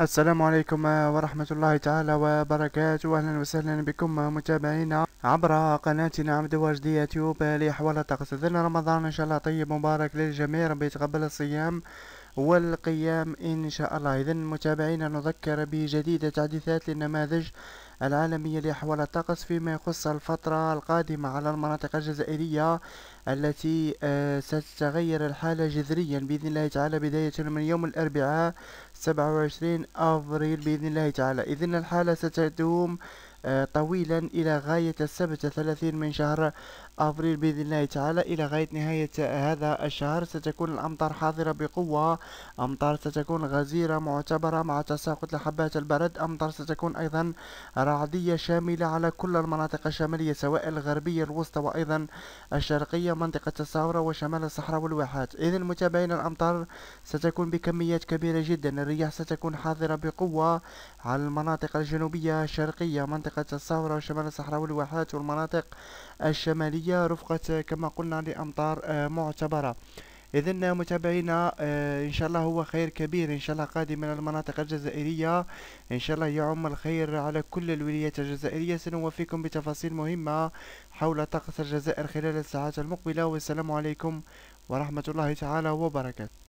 السلام عليكم ورحمة الله تعالى وبركاته أهلا وسهلا بكم متابعينا عبر قناتنا عبد واجد يوتيوب لأحوال الطقس إذا رمضان إن شاء الله طيب مبارك للجميع ربي يتقبل الصيام والقيام إن شاء الله إذا متابعينا نذكر بجديد تحديثات للنماذج العالمية لأحوال الطقس فيما يخص الفترة القادمة على المناطق الجزائرية التي آه، ستتغير الحالة جذريا بإذن الله تعالى بداية من يوم الأربعاء 27 أفريل بإذن الله تعالى إذن الحالة ستدوم آه، طويلا إلى غاية السبت 30 من شهر أبريل بإذن الله تعالى إلى غاية نهاية هذا الشهر ستكون الأمطار حاضرة بقوة أمطار ستكون غزيرة معتبرة مع تساقط لحبات البرد أمطار ستكون أيضا رعدية شاملة على كل المناطق الشمالية سواء الغربية الوسطى وأيضا الشرقية منطقة الصحراء وشمال الصحراء والواحات إذا متابعين الأمطار ستكون بكميات كبيرة جدا الرياح ستكون حاضرة بقوة على المناطق الجنوبية الشرقية منطقة الصحراء وشمال الصحراء والواحات والمناطق الشمالية رفقة كما قلنا لأمطار آه، معتبرة إذا متابعينا آه، إن شاء الله هو خير كبير إن شاء الله قادم من المناطق الجزائرية إن شاء الله يعم الخير على كل الولايات الجزائرية سنوفيكم بتفاصيل مهمة حول طقس الجزائر خلال الساعات المقبلة والسلام عليكم ورحمة الله تعالى وبركاته